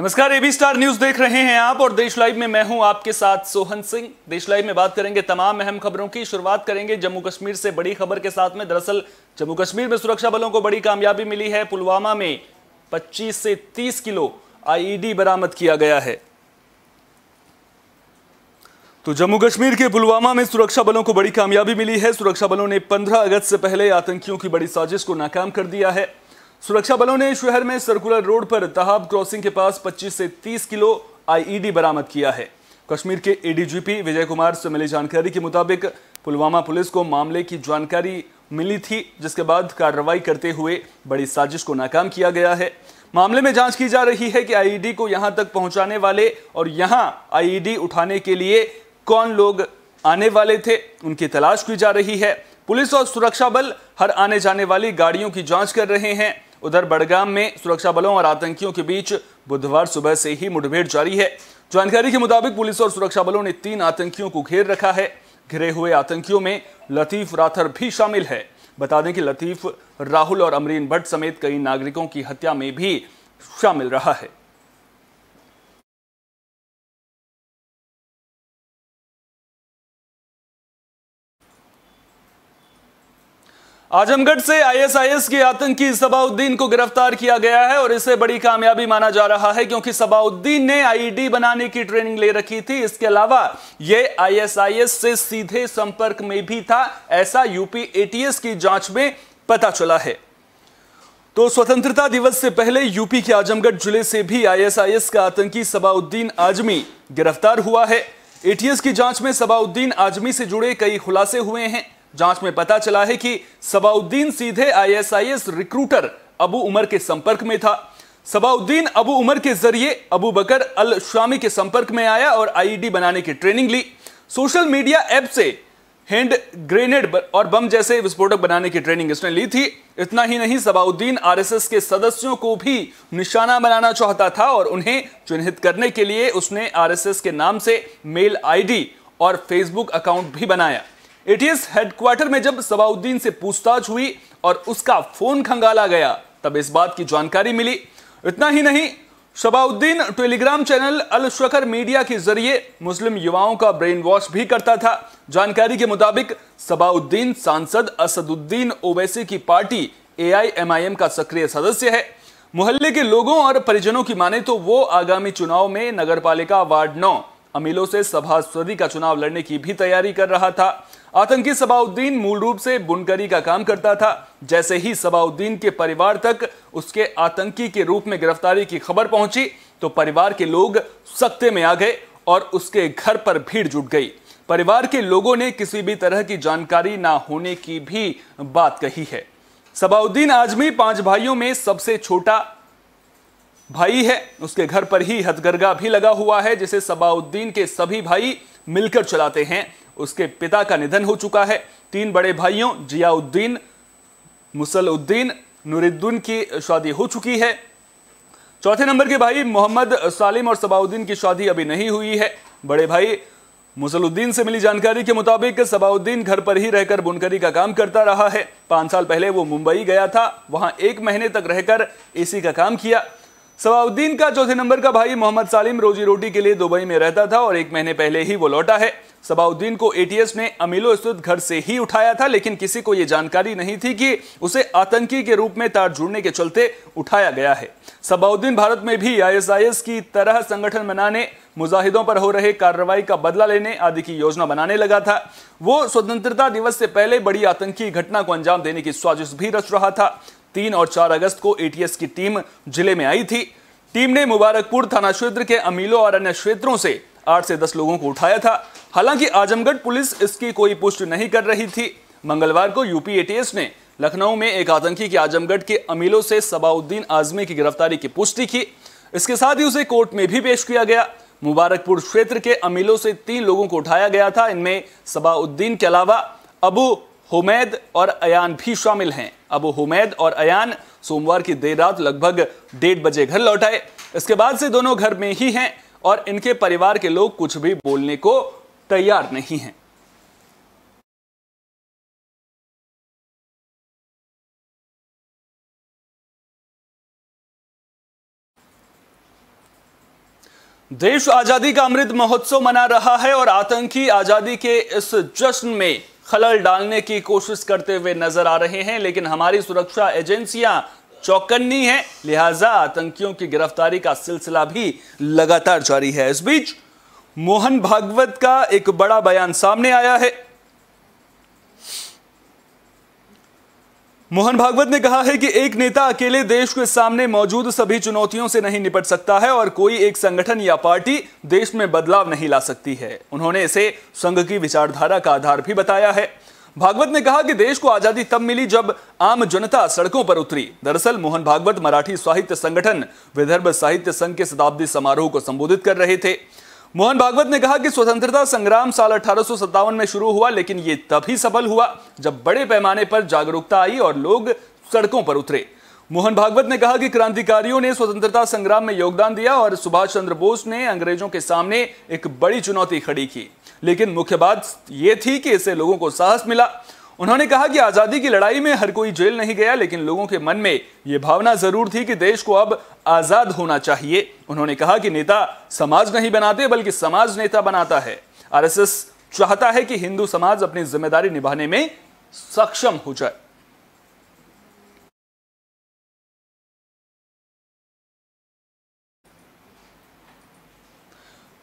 नमस्कार AB star news देख रहे हैं आप और देश लाइव में मैं हूं आपके साथ सोहन सिंह देश लाइव में बात करेंगे तमाम अहम खबरों की शुरुआत करेंगे जम्मू कश्मीर से बड़ी खबर के साथ में दरअसल जम्मू कश्मीर में सुरक्षा बलों को बड़ी कामयाबी मिली है पुलवामा में 25 से 30 किलो आईईडी e बरामद किया गया है तो जम्मू कश्मीर के पुलवामा में सुरक्षा बलों को बड़ी कामयाबी मिली है सुरक्षा बलों ने पंद्रह अगस्त से पहले आतंकियों की बड़ी साजिश को नाकाम कर दिया है सुरक्षा बलों ने शहर में सर्कुलर रोड पर तहाब क्रॉसिंग के पास 25 से 30 किलो आईईडी बरामद किया है कश्मीर के एडीजीपी विजय कुमार से मिली जानकारी के मुताबिक पुलवामा पुलिस को मामले की जानकारी मिली थी जिसके बाद कार्रवाई करते हुए बड़ी साजिश को नाकाम किया गया है मामले में जांच की जा रही है कि आईईडी को यहां तक पहुंचाने वाले और यहां आईईडी उठाने के लिए कौन लोग आने वाले थे उनकी तलाश की जा रही है पुलिस और सुरक्षा बल हर आने जाने वाली गाड़ियों की जांच कर रहे हैं उधर बड़गाम में सुरक्षा बलों और आतंकियों के बीच बुधवार सुबह से ही मुठभेड़ जारी है जानकारी के मुताबिक पुलिस और सुरक्षा बलों ने तीन आतंकियों को घेर रखा है घिरे हुए आतंकियों में लतीफ राथर भी शामिल है बता दें कि लतीफ राहुल और अमरीन भट्ट समेत कई नागरिकों की हत्या में भी शामिल रहा है आजमगढ़ से आईएसआईएस के आतंकी सबाउद्दीन को गिरफ्तार किया गया है और इसे बड़ी कामयाबी माना जा रहा है क्योंकि सबाउद्दीन ने आईडी बनाने की ट्रेनिंग ले रखी थी इसके अलावा ये आईएसआईएस से सीधे संपर्क में भी था ऐसा यूपी एटीएस की जांच में पता चला है तो स्वतंत्रता दिवस से पहले यूपी के आजमगढ़ जिले से भी आईएसआईएस का आतंकी सबाउद्दीन आजमी गिरफ्तार हुआ है एटीएस की जांच में सबाउद्दीन आजमी से जुड़े कई खुलासे हुए हैं जांच में पता चला है कि सबाउद्दीन सीधे आईएसआईएस रिक्रूटर अबू उमर के संपर्क में था सबाउद्दीन अबू उमर के जरिए अबू बकर अल शामी के संपर्क में आया और आईईडी बनाने की ट्रेनिंग ली सोशल मीडिया ऐप से हैंड ग्रेनेड और बम जैसे विस्फोटक बनाने की ट्रेनिंग इसने ली थी इतना ही नहीं सबाउद्दीन आरएसएस के सदस्यों को भी निशाना बनाना चाहता था और उन्हें चिन्हित करने के लिए उसने आरएसएस के नाम से मेल आईडी और फेसबुक अकाउंट भी बनाया एटीएस हेडक्वार्टर में जब सबाउद्दीन से पूछताछ हुई और उसका फोन खंगाला गया तब इस बात की जानकारी मिली इतना ही नहीं शबाउद्दीन टेलीग्राम चैनल अल शकर मीडिया के जरिए मुस्लिम युवाओं का ब्रेन वॉश भी करता था जानकारी के मुताबिक सबाउद्दीन सांसद असदुद्दीन ओवैसी की पार्टी एआईएमआईएम का सक्रिय सदस्य है मोहल्ले के लोगों और परिजनों की माने तो वो आगामी चुनाव में नगरपालिका वार्ड नौ अमीलों से सभा का चुनाव लड़ने की भी तैयारी कर रहा था आतंकी सबाउद्दीन मूल रूप से बुनकरी का काम करता था जैसे ही सबाउद्दीन के परिवार तक उसके आतंकी के रूप में गिरफ्तारी की खबर पहुंची तो परिवार के लोग सख्ते में आ गए और उसके घर पर भीड़ जुट गई परिवार के लोगों ने किसी भी तरह की जानकारी ना होने की भी बात कही है सबाउद्दीन आजमी पांच भाइयों में सबसे छोटा भाई है उसके घर पर ही हथगरगा भी लगा हुआ है जिसे सबाउद्दीन के सभी भाई मिलकर चलाते हैं उसके पिता का निधन हो चुका है तीन बड़े भाइयों जियाउद्दीन मुसलउद्दीन नूरुद्दीन की शादी हो चुकी है चौथे नंबर के भाई मोहम्मद सालिम और सबाउद्दीन की शादी अभी नहीं हुई है बड़े भाई मुसलुद्दीन से मिली जानकारी के मुताबिक सबाउद्दीन घर पर ही रहकर बुनकरी का काम करता रहा है पांच साल पहले वो मुंबई गया था वहां एक महीने तक रहकर एसी का काम किया सवाउद्दीन का चौथे नंबर का भाई मोहम्मद सालिम रोजी रोटी के लिए दुबई में रहता था और एक महीने पहले ही वो लौटा है सबाउद्दीन को एटीएस ने अमीलो स्थित घर से ही उठाया था लेकिन किसी को यह जानकारी नहीं थी कि उसे आतंकी के रूप में तार जुड़ने के चलते उठाया गया है सबाउद्दीन भारत में भी आईएसआईएस की तरह संगठन बनाने मुजाहिदों पर हो रहे कार्रवाई का बदला लेने आदि की योजना बनाने लगा था वो स्वतंत्रता दिवस से पहले बड़ी आतंकी घटना को अंजाम देने की साजिश भी रच रहा था तीन और चार अगस्त को एटीएस की टीम जिले में आई थी टीम ने मुबारकपुर थाना क्षेत्र के अमीलो और अन्य क्षेत्रों से आठ से दस लोगों को उठाया था हालांकि आजमगढ़ पुलिस इसकी कोई पुष्टि नहीं कर रही थी मंगलवार को यूपी एटीएस ने लखनऊ में एक आतंकी के आजमगढ़ के अमीलों से सबाउद्दीन आजमी की गिरफ्तारी की पुष्टि की इसके साथ ही उसे कोर्ट में भी पेश किया गया मुबारकपुर क्षेत्र के अमीलों से तीन लोगों को उठाया गया था इनमें सबाउद्दीन के अलावा अबू हुमैद और अयान भी शामिल हैं अब हुमैद और अयान सोमवार की देर रात लगभग डेढ़ बजे घर लौट आए इसके बाद से दोनों घर में ही हैं और इनके परिवार के लोग कुछ भी बोलने को तैयार नहीं हैं देश आजादी का अमृत महोत्सव मना रहा है और आतंकी आजादी के इस जश्न में खलल डालने की कोशिश करते हुए नजर आ रहे हैं लेकिन हमारी सुरक्षा एजेंसियां चौकन्नी है लिहाजा आतंकियों की गिरफ्तारी का सिलसिला भी लगातार जारी है इस बीच मोहन भागवत का एक बड़ा बयान सामने आया है मोहन भागवत ने कहा है कि एक नेता अकेले देश के सामने मौजूद सभी चुनौतियों से नहीं निपट सकता है और कोई एक संगठन या पार्टी देश में बदलाव नहीं ला सकती है उन्होंने इसे संघ की विचारधारा का आधार भी बताया है भागवत ने कहा कि देश को आजादी तब मिली जब आम जनता सड़कों पर उतरी दरअसल मोहन भागवत मराठी साहित्य संगठन विदर्भ साहित्य संघ के शताब्दी समारोह को संबोधित कर रहे थे मोहन भागवत ने कहा कि स्वतंत्रता संग्राम साल अठारह में शुरू हुआ लेकिन ये तभी सफल हुआ जब बड़े पैमाने पर जागरूकता आई और लोग सड़कों पर उतरे मोहन भागवत ने कहा कि क्रांतिकारियों ने स्वतंत्रता संग्राम में योगदान दिया और सुभाष चंद्र बोस ने अंग्रेजों के सामने एक बड़ी चुनौती खड़ी की लेकिन मुख्य बात यह थी कि इससे लोगों को साहस मिला उन्होंने कहा कि आज़ादी की लड़ाई में हर कोई जेल नहीं गया लेकिन लोगों के मन में यह भावना ज़रूर थी कि देश को अब आज़ाद होना चाहिए उन्होंने कहा कि नेता समाज नहीं बनाते बल्कि समाज नेता बनाता है आरएसएस चाहता है कि हिंदू समाज अपनी जिम्मेदारी निभाने में सक्षम हो जाए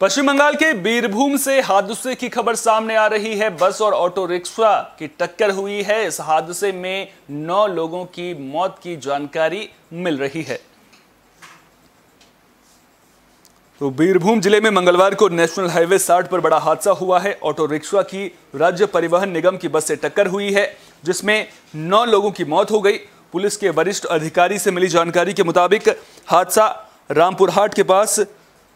पश्चिम बंगाल के बीरभूम से हादसे की खबर सामने आ रही है बस और ऑटो रिक्शा की टक्कर हुई है इस हादसे में नौ लोगों की मौत की जानकारी मिल रही है तो बीरभूम जिले में मंगलवार को नेशनल हाईवे साठ पर बड़ा हादसा हुआ है ऑटो रिक्शा की राज्य परिवहन निगम की बस से टक्कर हुई है जिसमें नौ लोगों की मौत हो गई पुलिस के वरिष्ठ अधिकारी से मिली जानकारी के मुताबिक हादसा रामपुरहाट के पास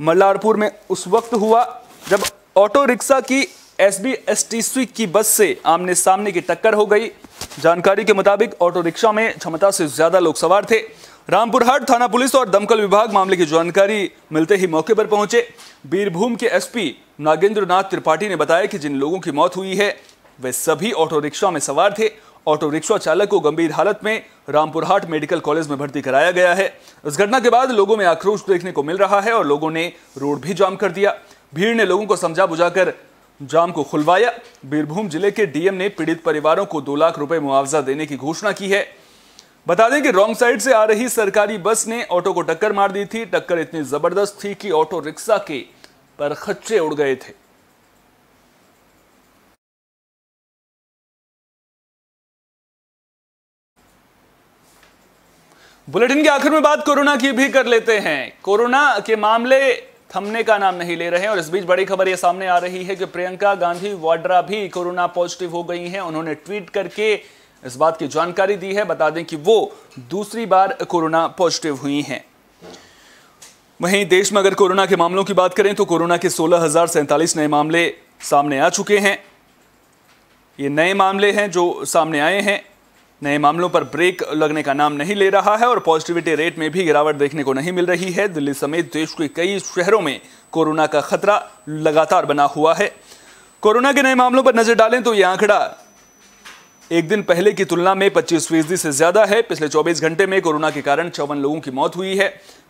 मल्लारपुर में उस वक्त हुआ जब ऑटो रिक्शा की एस बी की बस से आमने सामने की टक्कर हो गई जानकारी के मुताबिक ऑटो रिक्शा में क्षमता से ज्यादा लोग सवार थे रामपुरहाट थाना पुलिस और दमकल विभाग मामले की जानकारी मिलते ही मौके पर पहुंचे बीरभूम के एसपी नागेंद्र नाथ त्रिपाठी ने बताया कि जिन लोगों की मौत हुई है वे सभी ऑटो रिक्शा में सवार थे ऑटो रिक्शा चालक को गंभीर हालत में रामपुरहाट मेडिकल कॉलेज में भर्ती कराया गया है इस घटना के बाद लोगों में आक्रोश देखने को मिल रहा है और लोगों ने रोड भी जाम कर दिया भीड़ ने लोगों को समझा बुझाकर जाम को खुलवाया बीरभूम जिले के डीएम ने पीड़ित परिवारों को दो लाख रुपए मुआवजा देने की घोषणा की है बता दें कि रॉन्ग साइड से आ रही सरकारी बस ने ऑटो को टक्कर मार दी थी टक्कर इतनी जबरदस्त थी कि ऑटो रिक्शा के पर खच्चे उड़ गए थे बुलेटिन के आखिर में बात कोरोना की भी कर लेते हैं कोरोना के मामले थमने का नाम नहीं ले रहे हैं और इस बीच बड़ी खबर यह सामने आ रही है कि प्रियंका गांधी वाड्रा भी कोरोना पॉजिटिव हो गई हैं उन्होंने ट्वीट करके इस बात की जानकारी दी है बता दें कि वो दूसरी बार कोरोना पॉजिटिव हुई हैं वहीं देश में अगर कोरोना के मामलों की बात करें तो कोरोना के सोलह नए मामले सामने आ चुके हैं ये नए मामले हैं जो सामने आए हैं नए मामलों पर ब्रेक लगने का नाम नहीं ले रहा है और पॉजिटिविटी रेट में भी गिरावट देखने को नहीं मिल रही है दिल्ली समेत देश के कई शहरों में कोरोना का खतरा लगातार बना हुआ है कोरोना के नए मामलों पर नजर डालें तो यह आंकड़ा एक दिन पहले की तुलना में 25 फीसदी से ज्यादा है पिछले 24 घंटे में कोरोना के कारण चौवन लोगों की मौत हुई है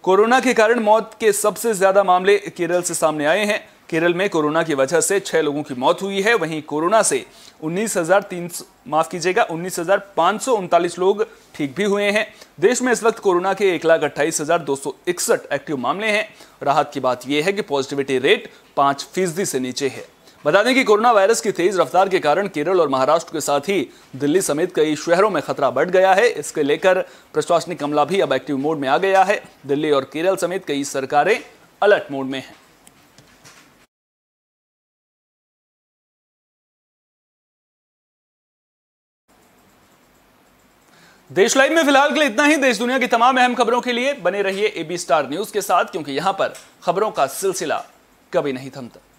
कोरोना के कारण मौत के सबसे ज्यादा मामले केरल से सामने आए हैं केरल में कोरोना की वजह से छह लोगों की मौत हुई है वहीं कोरोना से उन्नीस हजार तीन माफ कीजिएगा उन्नीस हजार पांच सौ उनतालीस लोग ठीक भी हुए हैं देश में इस वक्त कोरोना के एक लाख अट्ठाईस हजार दो सौ इकसठ एक्टिव मामले हैं राहत की बात यह है कि पॉजिटिविटी रेट पांच फीसदी से नीचे है बता दें कि कोरोना वायरस की तेज रफ्तार के कारण केरल और महाराष्ट्र के साथ ही दिल्ली समेत कई शहरों में खतरा बढ़ गया है इसके लेकर प्रशासनिक अमला भी अब एक्टिव मोड में आ गया है दिल्ली और केरल समेत कई सरकारें अलर्ट मोड में हैं देश लाइव में फिलहाल के लिए इतना ही देश दुनिया की तमाम अहम खबरों के लिए बने रहिए एबी स्टार न्यूज के साथ क्योंकि यहां पर खबरों का सिलसिला कभी नहीं थमता